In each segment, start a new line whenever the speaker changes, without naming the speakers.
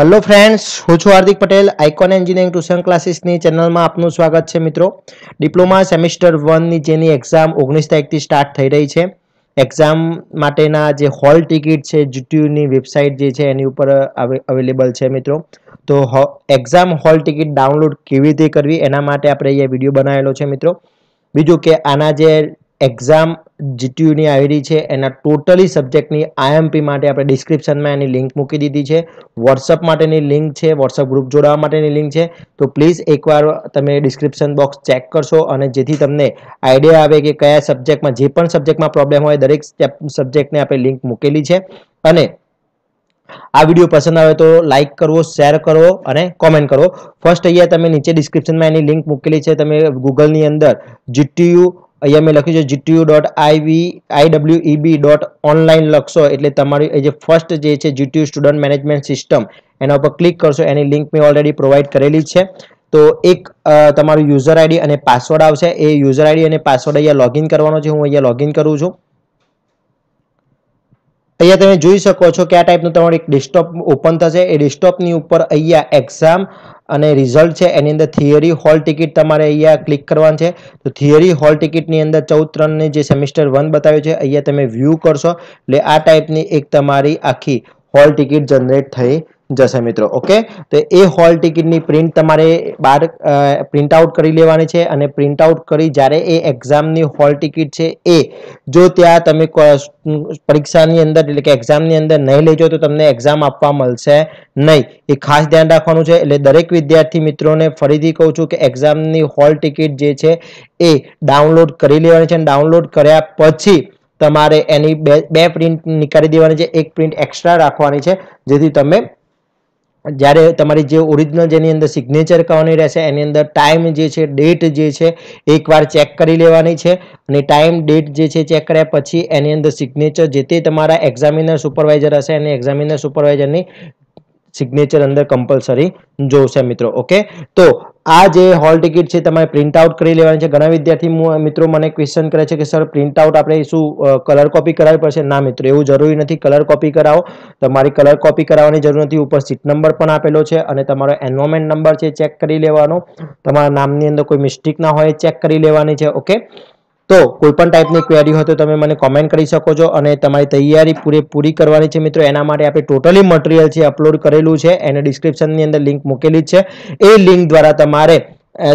hello friends હું છું Hardik Patel icon engineering tuition ક્લાસીસની ચેનલમાં આપનું સ્વાગત છે મિત્રો ડિપ્લોમા સેમિસ્ટર વનની જેની એક્ઝામ ઓગણીસ તારીખથી સ્ટાર્ટ થઈ રહી છે એક્ઝામ માટેના જે હોલ ટિકિટ છે જીટીયુની વેબસાઇટ જે છે એની ઉપર અવેલેબલ છે મિત્રો તો એક્ઝામ હોલ ટિકિટ ડાઉનલોડ કેવી રીતે કરવી એના માટે આપણે અહીંયા વિડીયો બનાવેલો છે મિત્રો બીજું કે આના જે એક્ઝામ જીટીયુની આવી રહી છે એના ટોટલી સબ્જેક્ટની આઈએમપી માટે આપણે ડિસ્ક્રિપ્શનમાં એની લિંક મૂકી દીધી છે વોટ્સઅપ માટેની લિંક છે વોટ્સઅપ ગ્રુપ જોડાવા માટેની લિંક છે તો પ્લીઝ એકવાર તમે ડિસ્ક્રિપ્શન બોક્સ ચેક કરશો અને જેથી તમને આઈડિયા આવે કે કયા સબ્જેક્ટમાં જે પણ સબ્જેક્ટમાં પ્રોબ્લેમ હોય દરેક સબ્જેક્ટને આપણે લિંક મૂકેલી છે અને આ વિડીયો પસંદ આવે તો લાઇક કરવો શેર કરવો અને કોમેન્ટ કરો ફર્સ્ટ અહીંયા તમે નીચે ડિસ્ક્રિપ્શનમાં એની લિંક મૂકેલી છે તમે ગૂગલની અંદર જીટીયુ અહીંયા મેં લખ્યું છે GTU dot IV I W E B dot online લખશો એટલે તમારી જે ફર્સ્ટ જે છે જીટીયુ સ્ટુડન્ટ મેનેજમેન્ટ સિસ્ટમ એના ઉપર ક્લિક કરશો એની લિંક મેં ઓલરેડી પ્રોવાઈડ કરેલી છે તો એક તમારું યુઝર આઈડી અને પાસવર્ડ આવશે એ યુઝર આઈડી અને પાસવર્ડ અહીંયા લોગિન કરવાનો છે હું અહીંયા લોગિન કરું છું અહીંયા તમે જોઈ શકો છો કે આ ટાઈપનું તમારું એક ડેસ્કટોપ ઓપન થશે એ ડેસ્કટોપની ઉપર અહીંયા એક્ઝામ અને રિઝલ્ટ છે એની અંદર થિયરી હોલ ટિકિટ તમારે અહીંયા ક્લિક કરવાનું છે તો થિયરી હોલ ટિકિટની અંદર ચૌદ ત્રણની જે સેમિસ્ટર વન બતાવ્યું છે અહીંયા તમે વ્યૂ કરશો એટલે આ ટાઈપની એક તમારી આખી હોલ ટિકિટ જનરેટ થઈ જશે મિત્રો ઓકે તો એ હોલ ટિકિટની પ્રિન્ટ તમારે બહાર પ્રિન્ટ આઉટ કરી લેવાની છે અને પ્રિન્ટ આઉટ કરી જ્યારે એ એક્ઝામની હોલ ટિકિટ છે એ જો ત્યાં તમે પરીક્ષાની અંદર એટલે કે એક્ઝામની અંદર નહીં લેજો તો તમને એક્ઝામ આપવા મળશે નહીં એ ખાસ ધ્યાન રાખવાનું છે એટલે દરેક વિદ્યાર્થી મિત્રોને ફરીથી કહું છું કે એક્ઝામની હોલ ટિકિટ જે છે એ ડાઉનલોડ કરી લેવાની છે અને ડાઉનલોડ કર્યા પછી તમારે એની બે બે પ્રિન્ટ નીકાળી દેવાની છે એક પ્રિન્ટ એક્સ્ટ્રા રાખવાની છે જેથી તમે જ્યારે તમારી જે ઓરિજિનલ જેની અંદર સિગ્નેચર કરવાની રહેશે એની અંદર ટાઈમ જે છે ડેટ જે છે એકવાર ચેક કરી લેવાની છે અને ટાઈમ ડેટ જે છે ચેક કર્યા પછી એની અંદર સિગ્નેચર જે તે તમારા એક્ઝામિનર સુપરવાઇઝર હશે અને એક્ઝામિનર સુપરવાઇઝરની સિગ્નેચર અંદર કમ્પલસરી જોશે મિત્રો ઓકે તો આ જે હોલ ટિકિટ છે તમારે પ્રિન્ટ આઉટ કરી લેવાની છે ઘણા વિદ્યાર્થી મિત્રો મને ક્વેશ્ચન કરે છે કે સર પ્રિન્ટ આઉટ આપણે શું કલર કોપી કરાવવી પડશે ના મિત્રો એવું જરૂરી નથી કલર કોપી કરાવો તમારી કલર કોપી કરાવવાની જરૂર નથી ઉપર સીટ નંબર પણ આપેલો છે અને તમારો એનરોમેન્ટ નંબર છે ચેક કરી લેવાનો તમારા નામની અંદર કોઈ મિસ્ટેક ના હોય ચેક કરી લેવાની છે ઓકે તો કોઈપણ ટાઈપની ક્વેરી હોય તો તમે મને કોમેન્ટ કરી શકો છો અને તમારી તૈયારી પૂરેપૂરી કરવાની છે મિત્રો એના માટે આપણે ટોટલી મટીરિયલ છે અપલોડ કરેલું છે એને ડિસ્ક્રિપ્શનની અંદર લિંક મૂકેલી છે એ લિંક દ્વારા તમારે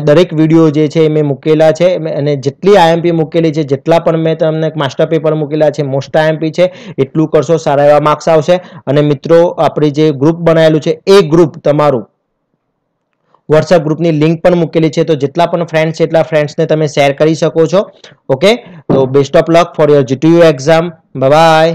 દરેક વિડીયો જે છે એ મેં મૂકેલા છે અને જેટલી આઈએમપી મૂકેલી છે જેટલા પણ મેં તમને માસ્ટર પેપર મૂકેલા છે મોસ્ટ આઈએમપી છે એટલું કરશો સારા એવા માર્ક્સ આવશે અને મિત્રો આપણે જે ગ્રુપ બનાવેલું છે એ ગ્રુપ તમારું વોટ્સઅપ ગ્રુપની લિંક પણ મૂકેલી છે તો જેટલા પણ ફ્રેન્ડ્સ છે એટલા ફ્રેન્ડ્સને તમે શેર કરી શકો છો ઓકે તો best of luck for your GTU exam by